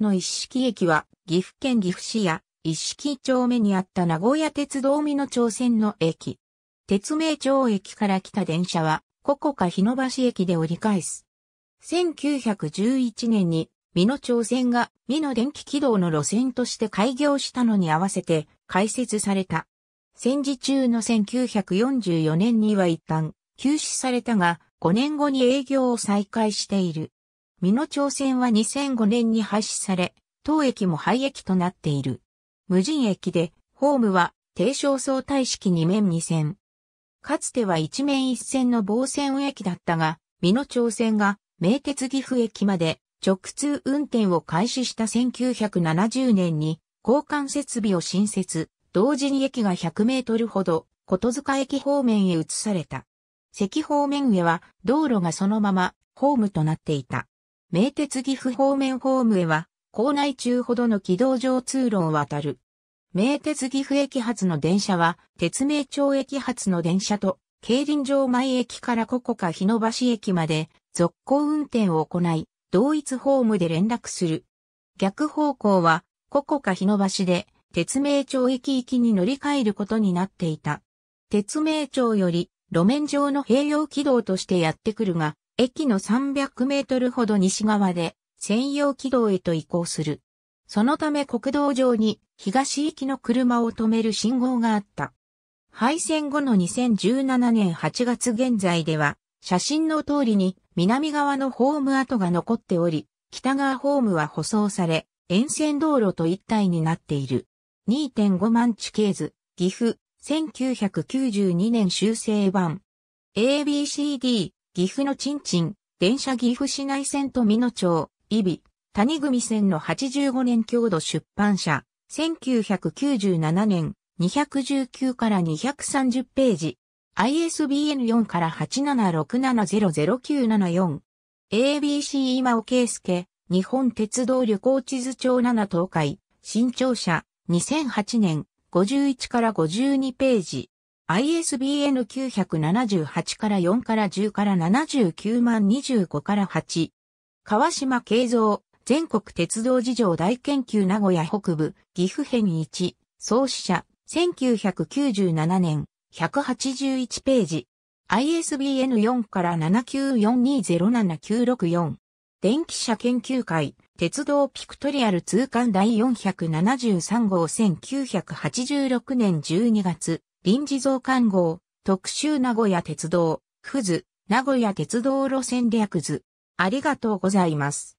の一式駅は、岐阜県岐阜市や、一式町目にあった名古屋鉄道美濃町線の駅。鉄名町駅から来た電車は、ここか日野橋駅で折り返す。1911年に、美濃町線が美濃電気軌道の路線として開業したのに合わせて開設された。戦時中の1944年には一旦休止されたが、5年後に営業を再開している。美濃町線は2005年に廃止され、当駅も廃駅となっている。無人駅で、ホームは低床相対式2面2線。かつては1面1線の防線駅だったが、美濃町線が名鉄岐阜駅まで直通運転を開始した1970年に交換設備を新設、同時に駅が100メートルほど、琴塚駅方面へ移された。関方面へは道路がそのままホームとなっていた。名鉄岐阜方面ホームへは、校内中ほどの軌道上通路を渡る。名鉄岐阜駅発の電車は、鉄名町駅発の電車と、競輪場前駅からここか日野橋駅まで、続行運転を行い、同一ホームで連絡する。逆方向は、ここか日野橋で、鉄名町駅行きに乗り換えることになっていた。鉄名町より、路面上の併用軌道としてやってくるが、駅の300メートルほど西側で専用軌道へと移行する。そのため国道上に東行きの車を止める信号があった。廃線後の2017年8月現在では、写真の通りに南側のホーム跡が残っており、北側ホームは舗装され、沿線道路と一体になっている。2.5万地形図、岐阜、1992年修正版。ABCD、岐阜のちんちん、電車岐阜市内線と美濃町、伊比、谷組線の85年郷土出版社、1997年、219から230ページ。ISBN 4から876700974。ABC 今尾啓介、日本鉄道旅行地図帳7東海、新庁舎、2008年、51から52ページ。ISBN 978から4から10から79万25から8。川島慶三、全国鉄道事情大研究名古屋北部、岐阜編1、創始者、1997年、181ページ。ISBN 4から7 9 4 2 0 7 9 6 4電気車研究会、鉄道ピクトリアル通貫第473号1986年12月。臨時増刊号、特集名古屋鉄道、ふず、名古屋鉄道路線略図。ありがとうございます。